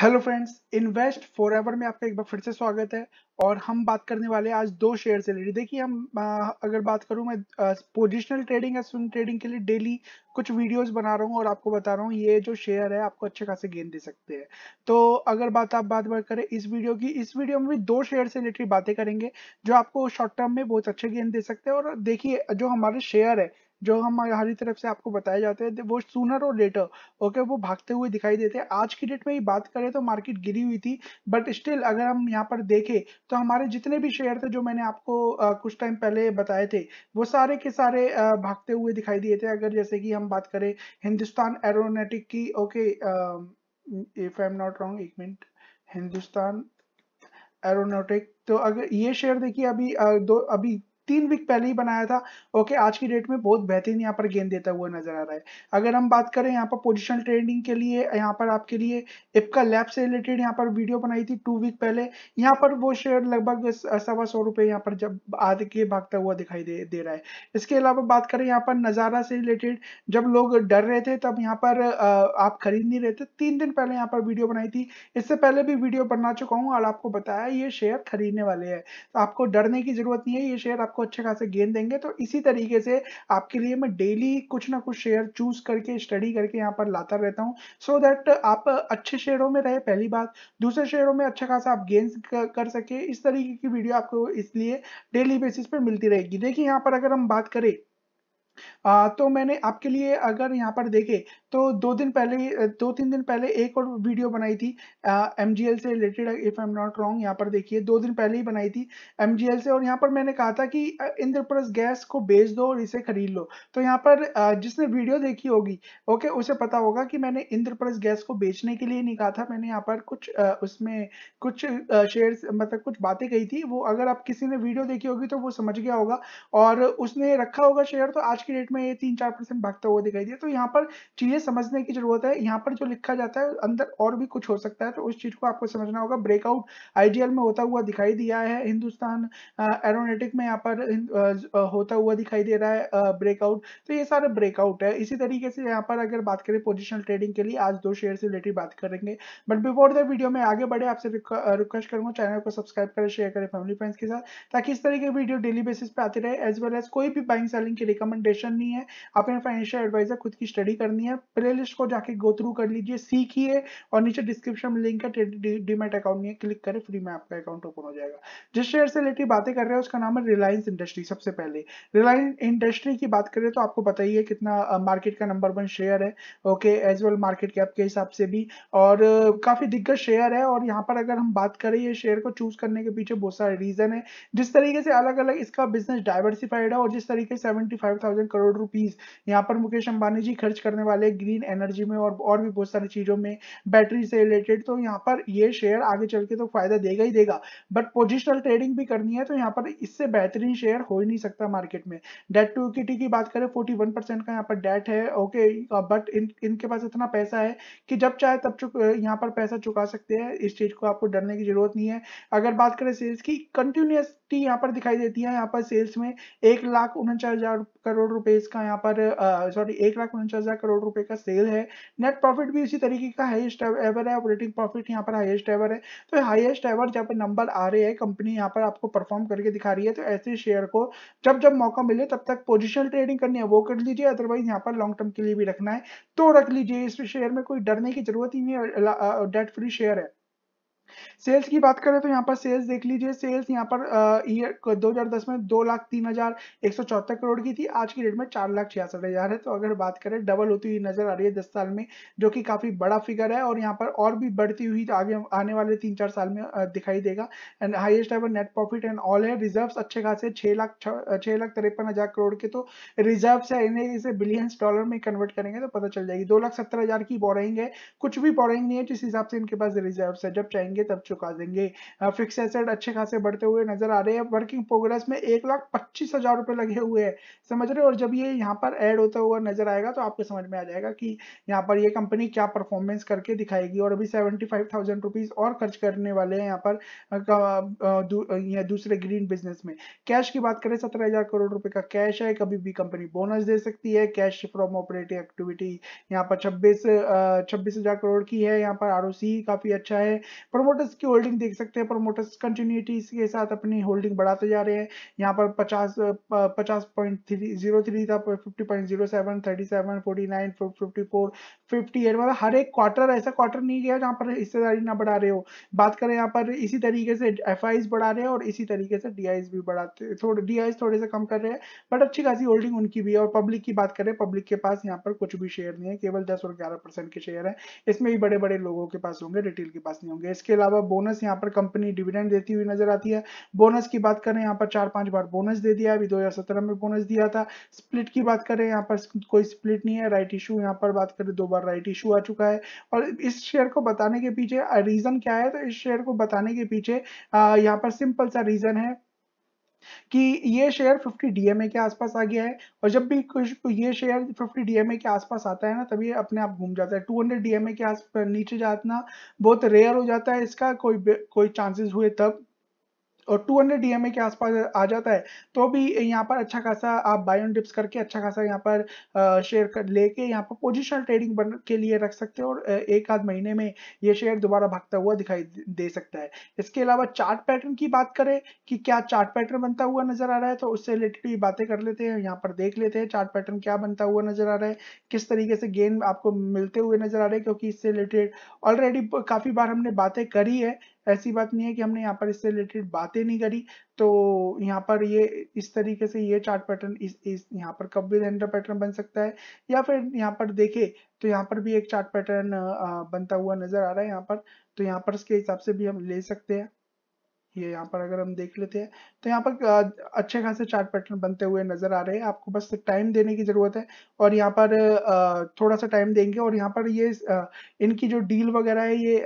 hello friends invest for ever में आपका एक बार फिर से स्वागत है और हम बात करने वाले आज दो शेयर से रिलेटेड देखिए हम आ, अगर बात करूं मैं पोजिशनल ट्रेडिंग या स्विंग ट्रेडिंग के लिए डेली कुछ वीडियोस बना रहा हूं और आपको बता रहा हूं ये जो शेयर है आपको अच्छे खासे गेन दे सकते हैं तो अगर बात आप बात बात करें इस वीडियो की इस वीडियो में भी दो शेयर से रिलेटेड बातें करेंगे जो आपको शॉर्ट टर्म में बहुत अच्छे गेन दे सकते हैं और देखिए जो हमारे शेयर है जो हम हमारी तरफ से आपको बताए जाते हैं वो सूनर और लेटर ओके वो भागते हुए दिखाई देते हैं आज की डेट में ही बात करें तो मार्केट गिरी हुई थी बट स्टिल अगर हम यहाँ पर देखें तो हमारे जितने भी शेयर थे जो मैंने आपको आ, कुछ टाइम पहले बताए थे वो सारे के सारे आ, भागते हुए दिखाई दिए थे अगर जैसे कि हम बात करें हिंदुस्तान एरोनेटिक की okay if I am not wrong एक मिनट हिंदुस्तान एरोनोटिक तो अगर ये शेयर देखिए अभी आ, दो अभी तीन वीक पहले ही बनाया था ओके आज की डेट में बहुत बेहतरीन यहाँ पर गेंद देता हुआ नजर आ रहा है अगर हम बात करें यहाँ पर पोजिशनल ट्रेडिंग के लिए यहाँ पर आपके लिए इपका लैब से रिलेटेड यहाँ पर वीडियो बनाई थी टू वीक पहले यहाँ पर वो शेयर लगभग सवा सौ रुपए यहाँ पर जब आधे के भागता हुआ दिखाई दे दे रहा है इसके अलावा बात करें यहाँ पर नज़ारा से रिलेटेड जब लोग डर रहे थे तब यहाँ पर आप खरीद नहीं रहे थे तीन दिन पहले यहाँ पर वीडियो बनाई थी इससे पहले भी वीडियो बना चुका हूँ और आपको बताया ये शेयर खरीदने वाले है तो आपको डरने की जरूरत नहीं है ये शेयर आपको आपको अच्छे खासे गेन देंगे तो इसी तरीके से आपके लिए मैं डेली कुछ ना कुछ शेयर चूज करके स्टडी करके यहाँ पर लाता रहता हूँ सो दैट आप अच्छे शेयरों में रहे पहली बात दूसरे शेयरों में अच्छा खासा आप गेंस कर सके इस तरीके की वीडियो आपको इसलिए डेली बेसिस पर मिलती रहेगी देखिए यहाँ पर अगर हम बात करें आ, तो मैंने आपके लिए अगर यहाँ पर देखे तो दो दिन पहले दो तीन दिन पहले एक और वीडियो बनाई थी एम से related if I am not wrong यहाँ पर देखिए दो दिन पहले ही बनाई थी एम से और यहाँ पर मैंने कहा था कि इंद्रप्रस्थ गैस को बेच दो और इसे खरीद लो तो यहाँ पर जिसने वीडियो देखी होगी ओके उसे पता होगा कि मैंने इंद्रप्रस्थ गैस को बेचने के लिए नहीं कहा था मैंने यहाँ पर कुछ उसमें कुछ शेयर मतलब कुछ बातें कही थी वो अगर आप किसी ने वीडियो देखी होगी तो वो समझ गया होगा और उसने रखा होगा शेयर तो आज की डेट मार्केट में ये तीन चार परसेंट भागता हुआ दिखाई दिया तो यहाँ पर चीजें समझने की जरूरत है यहाँ पर जो लिखा जाता है अंदर और भी कुछ हो सकता है तो उस चीज को आपको समझना होगा ब्रेकआउट आईजीएल में होता हुआ दिखाई दिया है हिंदुस्तान एरोनेटिक में यहाँ पर होता हुआ दिखाई दे रहा है ब्रेकआउट तो ये सारे ब्रेकआउट है इसी तरीके से यहाँ पर अगर बात करें पोजिशनल ट्रेडिंग के लिए आज दो शेयर से रिलेटेड बात करेंगे बट बिफोर द वीडियो में आगे बढ़े आपसे रिक्वेस्ट करूंगा चैनल को सब्सक्राइब करें शेयर करें फैमिली फ्रेंड्स के साथ ताकि इस तरीके की वीडियो डेली बेसिस पे आते रहे एज वेल एज कोई भी बाइंग सेलिंग की रिकमेंडेशन करनी है अपने फाइनेंशियल एडवाइजर खुद की स्टडी करनी है प्ले को जाके गो थ्रू कर लीजिए सीखिए और नीचे डिस्क्रिप्शन में लिंक है डीमेट अकाउंट नहीं है क्लिक करें फ्री में आपका अकाउंट ओपन हो जाएगा जिस शेयर से रिलेटेड बातें कर रहे हैं उसका नाम है रिलायंस इंडस्ट्री सबसे पहले रिलायंस इंडस्ट्री की बात करें तो आपको बताइए कितना मार्केट का नंबर वन शेयर है okay as well market cap के हिसाब से भी और काफी दिग्गज शेयर है और यहाँ पर अगर हम बात करें ये शेयर को चूज करने के पीछे बहुत सारे रीजन है जिस तरीके से अलग अलग इसका बिजनेस डाइवर्सिफाइड है और जिस तरीके सेवेंटी करोड़ करोड़ रुपीज यहाँ पर मुकेश अंबानी जी खर्च करने वाले ग्रीन एनर्जी में और और भी बहुत सारी चीजों में बैटरी से रिलेटेड तो यहाँ पर ये शेयर आगे चल के तो फायदा देगा ही देगा बट पोजिशनल ट्रेडिंग भी करनी है तो यहाँ पर इससे बेहतरीन शेयर हो ही नहीं सकता मार्केट में डेट टू इक्विटी की बात करें फोर्टी वन परसेंट का यहाँ पर डेट है ओके बट uh, इन इनके पास इतना पैसा है कि जब चाहे तब चुक uh, यहाँ पर पैसा चुका सकते हैं इस चीज को आपको डरने की जरूरत नहीं है अगर बात करें सेल्स की कंटिन्यूस निफ्टी यहाँ पर दिखाई देती है यहाँ पर सेल्स में एक लाख उनचास हजार करोड़ रुपए का यहाँ पर सॉरी एक लाख उनचास हजार करोड़ रुपए का सेल है नेट प्रॉफिट भी इसी तरीके का हाईएस्ट एवर है ऑपरेटिंग प्रॉफिट यहाँ पर हाईएस्ट एवर है तो हाईएस्ट एवर जहाँ पर नंबर आ रहे हैं कंपनी यहाँ पर आपको परफॉर्म करके दिखा रही है तो ऐसे शेयर को जब जब मौका मिले तब तक पोजिशनल ट्रेडिंग करनी है वो कर लीजिए अदरवाइज यहाँ पर लॉन्ग टर्म के लिए भी रखना है तो रख लीजिए इस शेयर में कोई डरने की जरूरत ही नहीं है डेट फ्री शेयर है सेल्स की बात करें तो यहाँ पर सेल्स देख लीजिए सेल्स यहाँ पर ईयर दो हजार दस में दो लाख तीन हजार एक सौ चौहत्तर करोड़ की थी आज की डेट में चार लाख छियासठ हजार है तो अगर बात करें डबल होती हुई नजर आ रही है दस साल में जो कि काफी बड़ा फिगर है और यहाँ पर और भी बढ़ती हुई आगे आने वाले तीन चार साल में दिखाई देगा and highest ever net profit and all है रिजर्व अच्छे खासे छह लाख छह लाख तिरपन हजार करोड़ के तो रिजर्व है इन्हें इसे बिलियंस डॉलर में कन्वर्ट करेंगे तो पता चल जाएगी दो लाख सत्तर हजार की बोरिंग है कुछ भी बोरिंग नहीं है जिस हिसाब से इनके पास रिजर्व है जब चाहेंगे करेंगे तब चुका देंगे फिक्स एसेट अच्छे खासे बढ़ते हुए नजर आ रहे हैं वर्किंग प्रोग्रेस में एक लाख पच्चीस हजार रुपए लगे हुए हैं समझ रहे हो और जब ये यहाँ पर ऐड होता हुआ नजर आएगा तो आपको समझ में आ जाएगा कि यहाँ पर ये कंपनी क्या परफॉर्मेंस करके दिखाएगी और अभी सेवेंटी फाइव और खर्च करने वाले हैं यहाँ पर दू, दूसरे ग्रीन बिजनेस में कैश की बात करें सत्रह करोड़ रुपए का कैश है कभी भी कंपनी बोनस दे सकती है कैश फ्रॉम ऑपरेटिव एक्टिविटी यहाँ पर छब्बीस छब्बीस हजार करोड़ की है यहाँ पर आर काफी अच्छा है प्रमोट प्रमोटर्स की होल्डिंग देख सकते हैं प्रमोटर्स कंटिन्यूटी के साथ अपनी होल्डिंग बढ़ाते जा रहे हैं यहाँ पर पचास पचास पॉइंट थ्री जीरो थ्री था fifty point zero seven thirty seven forty nine fifty four fifty eight मतलब हर एक क्वार्टर ऐसा क्वार्टर नहीं गया जहाँ पर हिस्सेदारी ना बढ़ा रहे हो बात करें यहाँ पर इसी तरीके से एफ बढ़ा रहे हैं और इसी तरीके से डी भी बढ़ाते थोड़े डी थोड़े से कम कर रहे हैं बट अच्छी खासी होल्डिंग उनकी भी है और पब्लिक की बात करें पब्लिक के पास यहाँ पर कुछ भी शेयर नहीं है केवल दस और ग्यारह परसेंट के शेयर है इसमें भी बड़े बड़े लोगों के पास होंगे रिटेल के पास नहीं होंगे इसके अलावा बोनस यहाँ पर कंपनी डिविडेंड देती हुई नजर आती है बोनस की बात करें यहाँ पर चार पांच बार बोनस दे दिया अभी दो में बोनस दिया था स्प्लिट की बात करें यहाँ पर कोई स्प्लिट नहीं है राइट इशू यहाँ पर बात करें दो बार राइट इशू आ चुका है और इस शेयर को बताने के पीछे रीजन क्या है तो इस शेयर को बताने के पीछे यहाँ पर सिंपल सा रीजन है कि ये शेयर 50 डीएमए के आसपास आ गया है और जब भी कुछ ये शेयर 50 डीएमए के आसपास आता है ना तभी अपने आप घूम जाता है 200 डीएमए के आस नीचे जाना बहुत रेयर हो जाता है इसका कोई कोई चांसेस हुए तब और 200 डीएमए के आसपास आ जाता है तो भी यहाँ पर अच्छा खासा आप बाय ऑन डिप्स करके अच्छा खासा यहाँ पर शेयर कर लेके यहाँ पर पोजिशनल ट्रेडिंग बन के लिए रख सकते हैं और एक आध महीने में ये शेयर दोबारा भागता हुआ दिखाई दे सकता है इसके अलावा चार्ट पैटर्न की बात करें कि क्या चार्ट पैटर्न बनता हुआ नजर आ रहा है तो उससे रिलेटेड भी बातें कर लेते हैं यहाँ पर देख लेते हैं चार्ट पैटर्न क्या बनता हुआ नजर आ रहा है किस तरीके से गेन आपको मिलते हुए नजर आ रहे हैं क्योंकि इससे रिलेटेड ऑलरेडी काफी बार हमने बातें करी है ऐसी बात नहीं है कि हमने यहाँ पर इससे रिलेटेड बातें नहीं करी तो यहाँ पर ये इस तरीके से ये चार्ट पैटर्न इस, इस यहाँ पर कब भी रेंडर पैटर्न बन सकता है या फिर यहाँ पर देखे तो यहाँ पर भी एक चार्ट पैटर्न बनता हुआ नजर आ रहा है यहाँ पर तो यहाँ पर इसके हिसाब से भी हम ले सकते हैं ये यहाँ पर अगर हम देख लेते हैं तो यहाँ पर अच्छे खासे चार्ट पैटर्न बनते हुए नजर आ रहे हैं आपको बस टाइम देने की जरूरत है और यहाँ पर थोड़ा सा टाइम देंगे और यहाँ पर ये इनकी जो डील वगैरह है ये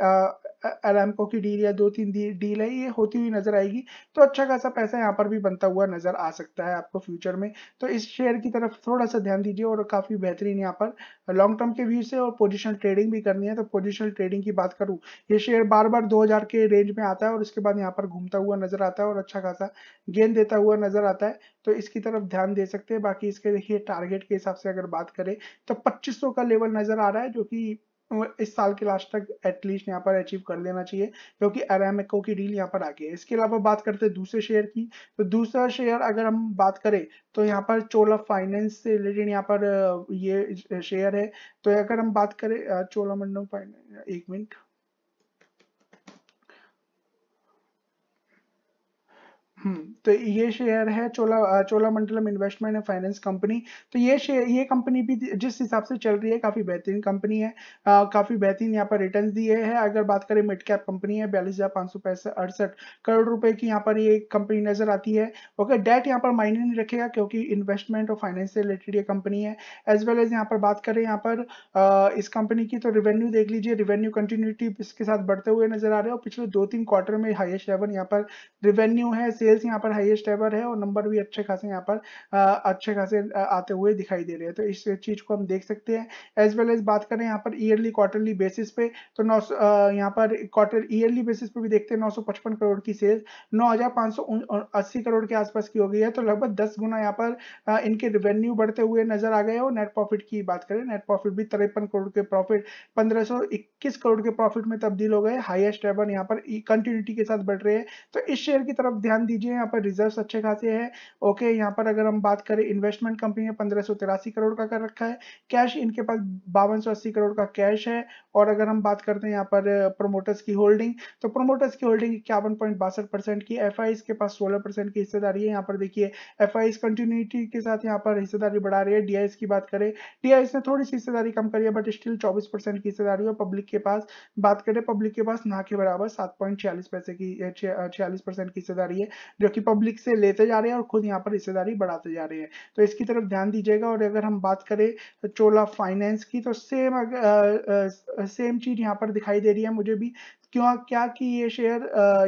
अरामको की डील या दो तीन डील है ये होती हुई नजर आएगी तो अच्छा खासा पैसा यहाँ पर भी बनता हुआ नजर आ सकता है आपको फ्यूचर में तो इस शेयर की तरफ थोड़ा सा ध्यान दीजिए और काफी बेहतरीन यहाँ पर लॉन्ग टर्म के व्यू से और पोजिशनल ट्रेडिंग भी करनी है तो पोजिशनल ट्रेडिंग की बात करूँ ये शेयर बार बार दो के रेंज में आता है और उसके बाद यहाँ पर घूमता हुआ नजर आता है और अच्छा खासा गेंद देता हुआ नजर आता है तो इसकी तरफ ध्यान दे सकते हैं बाकी इसके देखिए टारगेट के हिसाब से अगर बात करें तो 2500 का लेवल नजर आ रहा है जो कि इस साल के लास्ट तक एटलीस्ट यहाँ पर अचीव कर लेना चाहिए क्योंकि एरामेको की डील यहाँ पर आ गई है इसके अलावा बात करते हैं दूसरे शेयर की तो दूसरा शेयर अगर हम बात करें तो यहाँ पर चोला फाइनेंस से रिलेटेड यहाँ पर ये शेयर है तो अगर हम बात करें चोला मंडल फाइनेंस एक मिनट हम्म, तो ये शेयर है Chola Cholamandalam investment and finance company तो ये शेयर ये कंपनी भी जिस हिसाब से चल रही है काफ़ी बेहतरीन कंपनी है आ, काफ़ी बेहतरीन यहाँ पर रिटर्न दिए हैं अगर बात करें मिड कैप कंपनी है बयालीस हज़ार पाँच सौ पैंसठ अड़सठ करोड़ रुपए की यहाँ पर ये कंपनी नजर आती है ओके डेट यहाँ पर मायने नहीं रखेगा क्योंकि इन्वेस्टमेंट और फाइनेंस से रिलेटेड ये कंपनी है एज वेल एज यहाँ पर बात करें यहाँ पर आ, इस कंपनी की तो रिवेन्यू देख लीजिए रिवेन्यू कंटिन्यूटी इसके साथ बढ़ते हुए नजर आ रहे हैं और पिछले दो तीन क्वार्टर में हाइस्ट लेवल यहाँ पर रिवेन्यू है सेल्स सेल्स यहाँ पर हाईएस्ट एवर है और नंबर भी अच्छे खासे यहाँ पर अच्छे खासे आते हुए दिखाई दे रहे हैं तो इस चीज को हम देख सकते हैं एज वेल एज बात करें यहाँ पर ईयरली क्वार्टरली बेसिस पे तो नौ यहाँ पर क्वार्टर ईयरली बेसिस पे भी देखते हैं नौ करोड़ की सेल्स नौ करोड़ के आसपास की हो गई है तो लगभग दस गुना यहाँ पर इनके रेवेन्यू बढ़ते हुए नजर आ गए और नेट प्रॉफिट की बात करें नेट प्रॉफिट भी तिरपन करोड़ के प्रॉफिट पंद्रह करोड़ के प्रॉफिट में तब्दील हो गए हाइएस्ट एवर यहाँ पर कंटिन्यूटी e, के साथ बढ़ रहे हैं तो इस शेयर की तरफ ध्यान दीजिए लीजिए यहाँ पर रिजर्व्स अच्छे खासे है ओके यहाँ पर अगर हम बात करें इन्वेस्टमेंट कंपनी ने पंद्रह करोड़ का कर रखा है कैश इनके पास बावन करोड़ का कैश है और अगर हम बात करते हैं यहाँ पर प्रोमोटर्स की होल्डिंग तो प्रोमोटर्स की होल्डिंग इक्यावन की एफ के पास सोलह की हिस्सेदारी है यहाँ पर देखिए एफ आई के साथ यहाँ पर हिस्सेदारी बढ़ा रही है डी की बात करें डी ने थोड़ी सी हिस्सेदारी कम करी है बट स्टिल चौबीस की हिस्सेदारी है पब्लिक के पास बात करें पब्लिक के पास ना के बराबर सात पॉइंट छियालीस पैसे की छियालीस परसेंट की हिस्सेदारी है जो कि पब्लिक से लेते जा रहे हैं और खुद यहाँ पर हिस्सेदारी बढ़ाते जा रहे हैं तो इसकी तरफ ध्यान दीजिएगा और अगर हम बात करें चोला फाइनेंस की तो सेम अगर, आ, आ, सेम चीज यहाँ पर दिखाई दे रही है मुझे भी क्यों क्या कि ये शेयर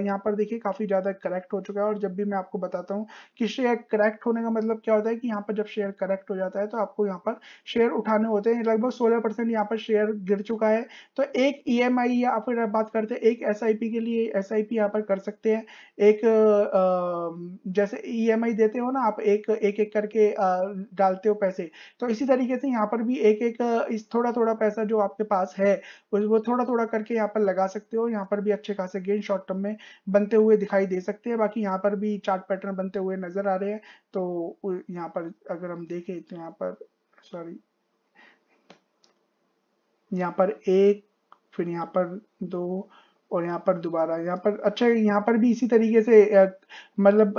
यहाँ पर देखिए काफी ज्यादा करेक्ट हो चुका है और जब भी मैं आपको बताता हूँ कि शेयर करेक्ट होने का मतलब क्या होता है कि यहाँ पर जब शेयर करेक्ट हो जाता है तो आपको यहाँ पर शेयर उठाने होते हैं लगभग सोलह परसेंट यहाँ पर शेयर गिर चुका है तो एक ई एम आई या फिर बात करते हैं एक एस आई पी के लिए एस आई पी यहाँ पर कर सकते हैं एक जैसे ई एम आई देते हो ना आप एक एक एक करके डालते हो पैसे तो इसी तरीके से यहाँ पर भी एक एक थोड़ा थोड़ा पैसा जो आपके पास है वो थोड़ा थोड़ा करके यहाँ पर लगा सकते हो यहाँ पर भी अच्छे खासे गेन शॉर्ट टर्म में बनते हुए दिखाई दे सकते हैं बाकी यहाँ पर भी चार्ट पैटर्न बनते हुए नजर आ रहे हैं तो यहाँ पर अगर हम देखें तो यहाँ पर सॉरी यहाँ पर एक फिर यहाँ पर दो और यहाँ पर दोबारा यहाँ पर अच्छा यहाँ पर भी इसी तरीके से मतलब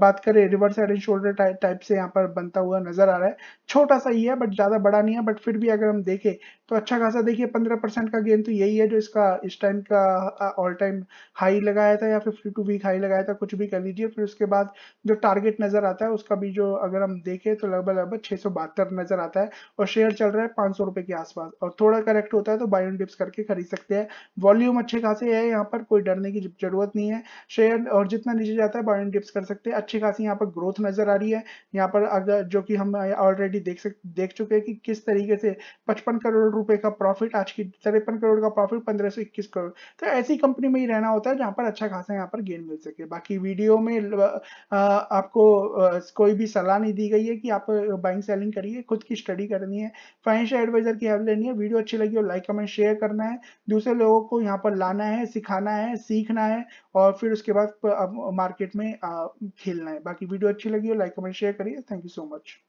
बात करें reverse head and shoulder type से यहाँ पर बनता हुआ नजर आ रहा है छोटा सा ही है बट ज्यादा बड़ा नहीं है बट फिर भी अगर हम देखें तो अच्छा खासा देखिए पंद्रह परसेंट का गेन तो यही है जो इसका इस टाइम का ऑल टाइम हाई लगाया था या फिफ्टी टू वीक हाई लगाया था कुछ भी कर लीजिए फिर उसके बाद जो टारगेट नजर आता है उसका भी जो अगर हम देखें तो लगभग लगभग छह सौ बहत्तर नजर आता है और शेयर चल रहा है पाँच के आसपास और थोड़ा करेक्ट होता है तो बायोन डिप्स करके खरीद सकते हैं वॉल्यूम अच्छे खासे है यहाँ पर कोई डरने की जरूरत नहीं है शेयर और जितना नीचे जाता है बायोन डिप्स कर सकते हैं अच्छी खासी यहाँ पर ग्रोथ नजर आ रही है यहाँ पर अगर जो कि हम ऑलरेडी देख सक देख चुके हैं कि किस तरीके से पचपन करोड़ रुपए का प्रॉफिट आज की तिरपन करोड़ का प्रॉफिट पंद्रह सौ इक्कीस करोड़ तो ऐसी कंपनी में ही रहना होता है जहां पर अच्छा खासा यहाँ पर गेन मिल सके बाकी वीडियो में आपको कोई भी सलाह नहीं दी गई है कि आप बाइंग सेलिंग करिए खुद की स्टडी करनी है फाइनेंशियल एडवाइजर की हेल्प लेनी है वीडियो अच्छी लगी हो लाइक कमेंट शेयर करना है दूसरे लोगों को यहाँ पर लाना है सिखाना है सीखना है और फिर उसके बाद मार्केट में खेलना है बाकी वीडियो अच्छी लगी हो लाइक कमेंट शेयर करिए थैंक यू सो मच